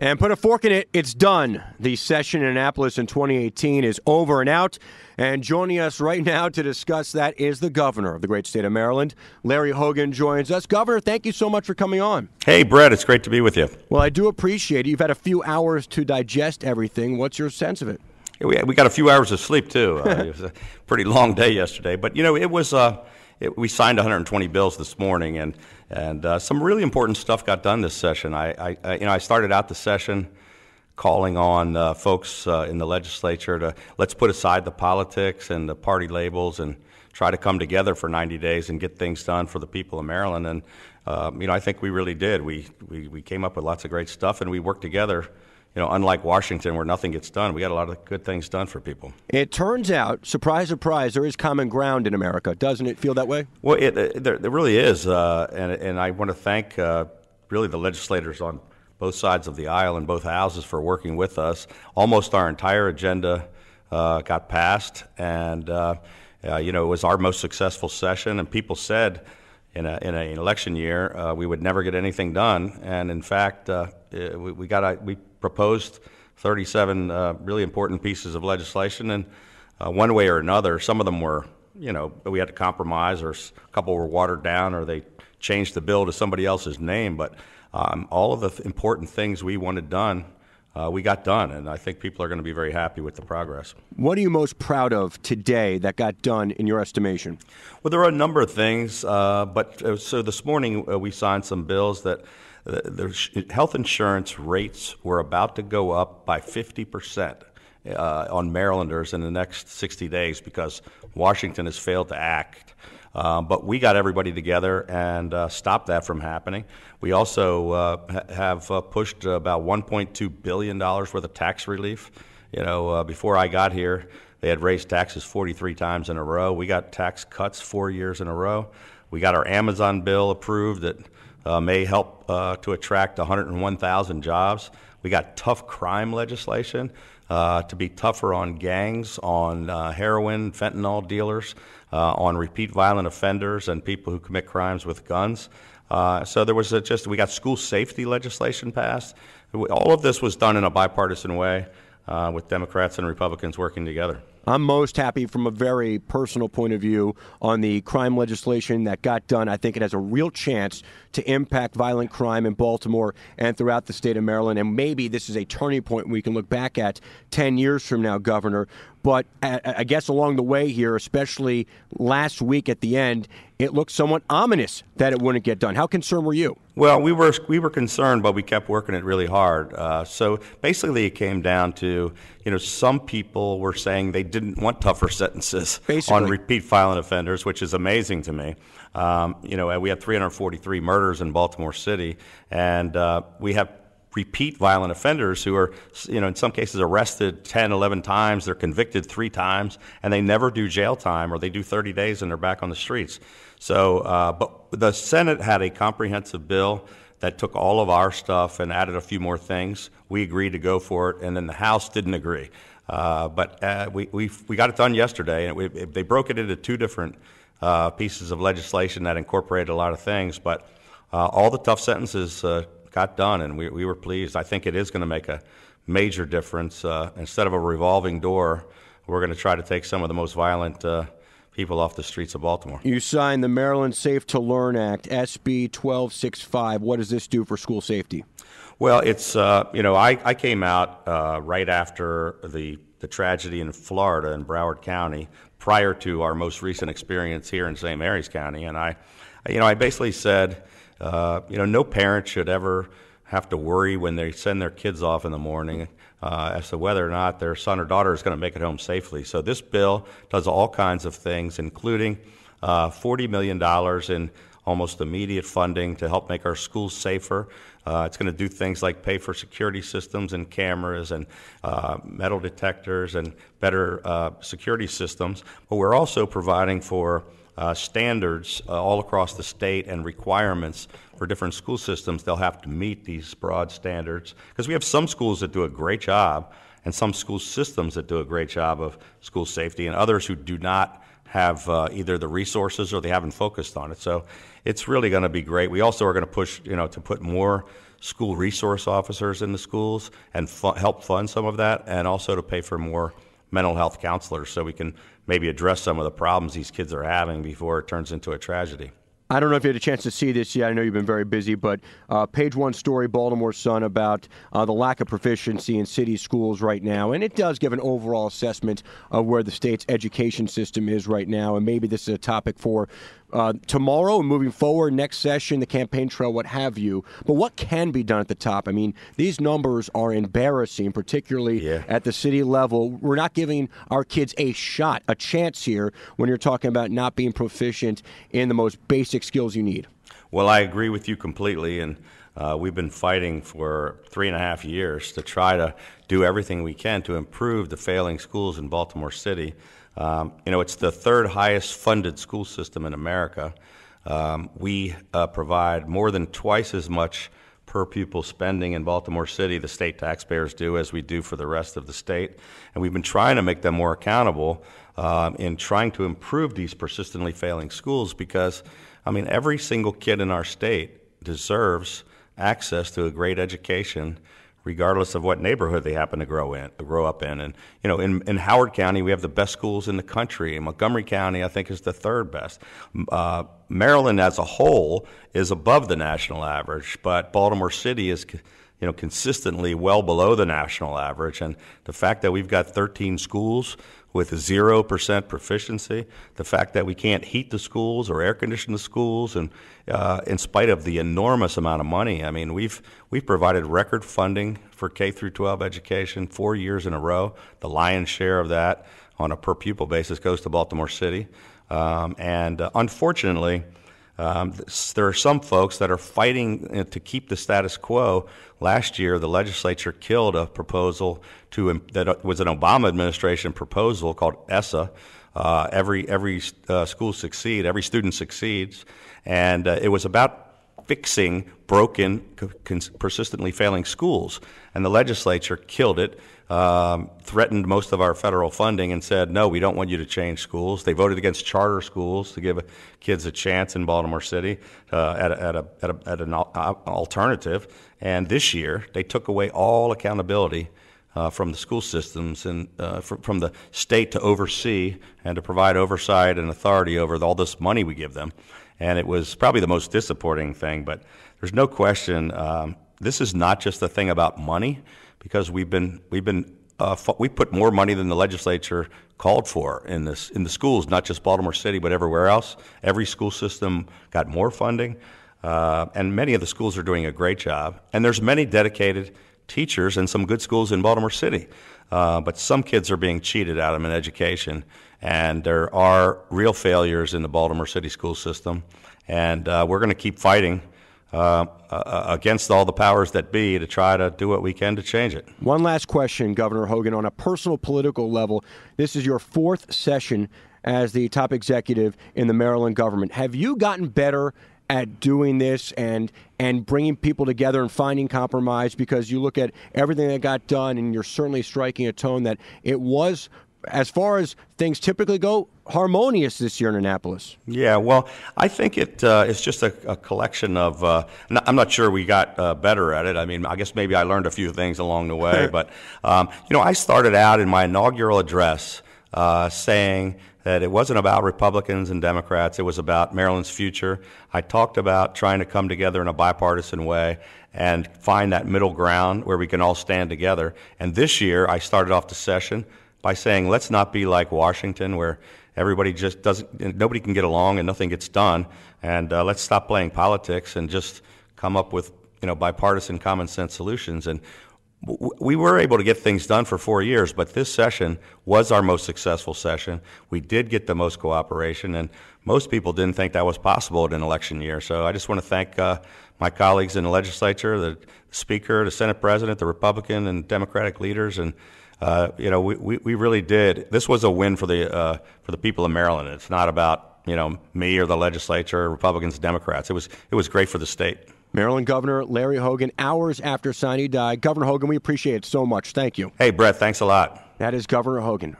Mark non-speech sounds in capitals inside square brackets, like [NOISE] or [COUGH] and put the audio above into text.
And put a fork in it. It's done. The session in Annapolis in 2018 is over and out. And joining us right now to discuss that is the governor of the great state of Maryland, Larry Hogan, joins us. Governor, thank you so much for coming on. Hey, Brett, it's great to be with you. Well, I do appreciate it. You've had a few hours to digest everything. What's your sense of it? Yeah, we, got a few hours of sleep, too. Uh, [LAUGHS] it was a pretty long day yesterday. But, you know, it was. Uh, it, we signed 120 bills this morning, and and uh, some really important stuff got done this session. I, I, I, you know I started out the session calling on uh, folks uh, in the legislature to let's put aside the politics and the party labels and try to come together for 90 days and get things done for the people of Maryland. And uh, you know I think we really did. We, we we came up with lots of great stuff, and we worked together you know, unlike Washington where nothing gets done, we got a lot of good things done for people. It turns out, surprise, surprise, there is common ground in America. Doesn't it feel that way? Well, it, it there, there, really is. Uh, and, and I want to thank uh, really the legislators on both sides of the aisle in both houses for working with us. Almost our entire agenda uh, got passed. And, uh, uh, you know, it was our most successful session. And people said, in, a, in, a, an election year, uh, we would never get anything done. And in fact, we, we got a, we proposed 37 uh, really important pieces of legislation, and uh, one way or another, some of them were, you know, we had to compromise, or a couple were watered down, or they changed the bill to somebody else's name. But um, all of the th- important things we wanted done, uh, we got done, and I think people are going to be very happy with the progress. What are you most proud of today that got done in your estimation? Well, there are a number of things, uh, but uh, so this morning uh, we signed some bills that the health insurance rates were about to go up by 50 percent uh, on Marylanders in the next 60 days because Washington has failed to act. Um, but we got everybody together and uh, stopped that from happening. We also uh, have uh, pushed about 1.2 billion dollars worth of tax relief. You know, uh, before I got here, they had raised taxes 43 times in a row. We got tax cuts four years in a row. We got our Amazon bill approved that uh, may help uh, to attract 101,000 jobs. We got tough crime legislation uh, to be tougher on gangs, on uh, heroin, fentanyl dealers, uh, on repeat violent offenders, and people who commit crimes with guns. Uh, so there was a, just we got school safety legislation passed. All of this was done in a bipartisan way with Democrats and Republicans working together. I'm most happy from a very personal point of view on the crime legislation that got done. I think it has a real chance to impact violent crime in Baltimore and throughout the state of Maryland. And maybe this is a turning point we can look back at 10 years from now, Governor. But I guess along the way here, especially last week at the end, it looked somewhat ominous that it wouldn't get done. How concerned were you? Well, we were we were concerned, but we kept working it really hard. Uh, so basically, it came down to you know some people were saying they didn't want tougher sentences basically. on repeat violent offenders, which is amazing to me. Um, you know, we had 343 murders in Baltimore City, and uh, we have repeat violent offenders who are, you know, in some cases arrested 10, 11 times, they're convicted three times, and they never do jail time or they do 30 days and they're back on the streets. So, uh, but the Senate had a comprehensive bill that took all of our stuff and added a few more things. We agreed to go for it, and then the House didn't agree. Uh, but uh, we, we, we got it done yesterday, and it, it, they broke it into two different uh, pieces of legislation that incorporated a lot of things. But uh, all the tough sentences uh, got done, and we, we were pleased. I think it is going to make a major difference. Uh, instead of a revolving door, we're going to try to take some of the most violent uh, people off the streets of Baltimore. You signed the Maryland Safe to Learn Act, SB 1265. What does this do for school safety? Well, it's, uh, you know, I, I came out uh, right after the, the tragedy in Florida in Broward County, prior to our most recent experience here in St. Mary's County, and I, you know, I basically said, uh, you know, no parent should ever have to worry when they send their kids off in the morning uh, as to whether or not their son or daughter is going to make it home safely. So this bill does all kinds of things, including uh, $40 million in almost immediate funding to help make our schools safer. Uh, it's going to do things like pay for security systems and cameras and uh, metal detectors and better uh, security systems. But we're also providing for uh, standards uh, all across the state and requirements for different school systems. They'll have to meet these broad standards because we have some schools that do a great job and some school systems that do a great job of school safety and others who do not have uh, either the resources or they haven't focused on it. So it's really going to be great. We also are going to push, you know, to put more school resource officers in the schools and fu- help fund some of that, and also to pay for more mental health counselors so we can maybe address some of the problems these kids are having before it turns into a tragedy. I don't know if you had a chance to see this yet. I know you've been very busy, but uh, page one story, Baltimore Sun, about uh, the lack of proficiency in city schools right now. And it does give an overall assessment of where the state's education system is right now. And maybe this is a topic for uh, tomorrow and moving forward, next session, the campaign trail, what have you. But what can be done at the top? I mean, these numbers are embarrassing, particularly yeah. at the city level. We're not giving our kids a shot, a chance here when you're talking about not being proficient in the most basic basic skills you need. Well, I agree with you completely, and uh, we've been fighting for three and a half years to try to do everything we can to improve the failing schools in Baltimore City. Um, you know, it's the third highest funded school system in America. Um, we uh, provide more than twice as much per pupil spending in Baltimore City, the state taxpayers do, as we do for the rest of the state. And we've been trying to make them more accountable um, in trying to improve these persistently failing schools because I mean, every single kid in our state deserves access to a great education regardless of what neighborhood they happen to grow in, grow up in. And you know, in, in Howard County, we have the best schools in the country. In Montgomery County, I think is the third best. Uh, Maryland as a whole is above the national average, but Baltimore City is you know, consistently well below the national average. And the fact that we've got 13 schools with 0% proficiency, the fact that we can't heat the schools or air condition the schools, and uh, in spite of the enormous amount of money, I mean, we've, we've provided record funding for K through 12 education four years in a row. The lion's share of that on a per pupil basis goes to Baltimore City. Um, and uh, unfortunately, um, there are some folks that are fighting uh, to keep the status quo. Last year, the legislature killed a proposal to that uh, was an Obama administration proposal called ESSA. Uh, every every uh, school succeed, every student succeeds, and uh, it was about fixing broken, persistently failing schools. And the legislature killed it, um, threatened most of our federal funding, and said, no, we don't want you to change schools. They voted against charter schools to give kids a chance in Baltimore City uh, at, a, at, a, at, a, at, an alternative. And this year, they took away all accountability. Uh, from the school systems and uh, fr- from the state to oversee and to provide oversight and authority over all this money we give them. And it was probably the most disappointing thing, but there's no question um, this is not just a thing about money because we've been, we've been uh, we put more money than the legislature called for in this in the schools, not just Baltimore City, but everywhere else. Every school system got more funding, uh, and many of the schools are doing a great job. And there's many dedicated teachers in some good schools in Baltimore City. Uh, but some kids are being cheated out of an education, and there are real failures in the Baltimore City school system. And uh, we're going to keep fighting. Uh, uh, against all the powers that be to try to do what we can to change it. One last question, Governor Hogan, on a personal political level. This is your fourth session as the top executive in the Maryland government. Have you gotten better at doing this and and bringing people together and finding compromise because you look at everything that got done and you're certainly striking a tone that it was as far as things typically go harmonious this year in Annapolis. Yeah, well, I think it uh, it's just a, a collection of. Uh, I'm not sure we got uh, better at it. I mean, I guess maybe I learned a few things along the way. [LAUGHS] but um, you know, I started out in my inaugural address uh, saying that it wasn't about Republicans and Democrats, it was about Maryland's future. I talked about trying to come together in a bipartisan way and find that middle ground where we can all stand together. And this year, I started off the session by saying, let's not be like Washington, where everybody just doesn't, nobody can get along and nothing gets done. And uh, let's stop playing politics and just come up with you know bipartisan common sense solutions. And we were able to get things done for four years, but this session was our most successful session. We did get the most cooperation, and most people didn't think that was possible in an election year. So I just want to thank uh, my colleagues in the legislature, the speaker, the Senate president, the Republican and Democratic leaders, and uh, you know we, we, we, really did. This was a win for the uh, for the people of Maryland. It's not about you know me or the legislature, Republicans, Democrats. It was it was great for the state. Maryland Governor Larry Hogan, hours after Sonny died. Governor Hogan, we appreciate it so much. Thank you. Hey, Brett, thanks a lot. That is Governor Hogan.